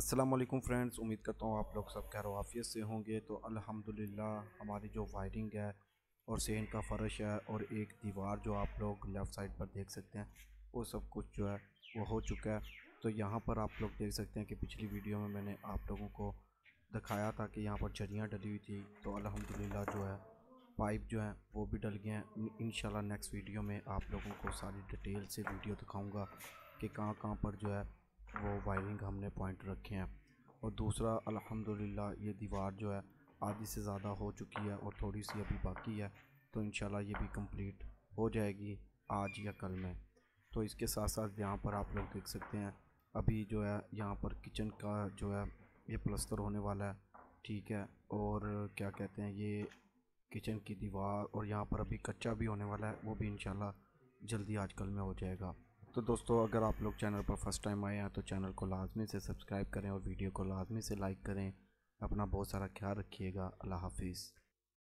अस्सलाम वालेकुम फ्रेंड्स उम्मीद करता हूँ आप लोग सब खैर वाफियत से होंगे तो अल्हम्दुलिल्लाह हमारी जो वायरिंग है और सेन का फ़र्श है और एक दीवार जो आप लोग लेफ़्ट साइड पर देख सकते हैं वो सब कुछ जो है वो हो चुका है तो यहाँ पर आप लोग देख सकते हैं कि पिछली वीडियो में मैंने आप लोगों को दिखाया था कि यहाँ पर जरियाँ डली हुई थी तो अलहमदिल्ला जो है पाइप जो है वो भी डल गए हैं इन नेक्स्ट वीडियो में आप लोगों को सारी डिटेल से वीडियो दिखाऊँगा कि कहाँ कहाँ पर जो है वो वायरिंग हमने पॉइंट रखे हैं और दूसरा अल्हम्दुलिल्लाह ये दीवार जो है आधी से ज़्यादा हो चुकी है और थोड़ी सी अभी बाकी है तो इन ये भी कम्प्लीट हो जाएगी आज या कल में तो इसके साथ साथ यहाँ पर आप लोग देख सकते हैं अभी जो है यहाँ पर किचन का जो है ये प्लस्तर होने वाला है ठीक है और क्या कहते हैं ये किचन की दीवार और यहाँ पर अभी कच्चा भी होने वाला है वो भी इन जल्दी आज कल में हो जाएगा तो दोस्तों अगर आप लोग चैनल पर फर्स्ट टाइम आए हैं तो चैनल को लाजमी से सब्सक्राइब करें और वीडियो को लाजमी से लाइक करें अपना बहुत सारा ख्याल रखिएगा अल्लाह हाफिज़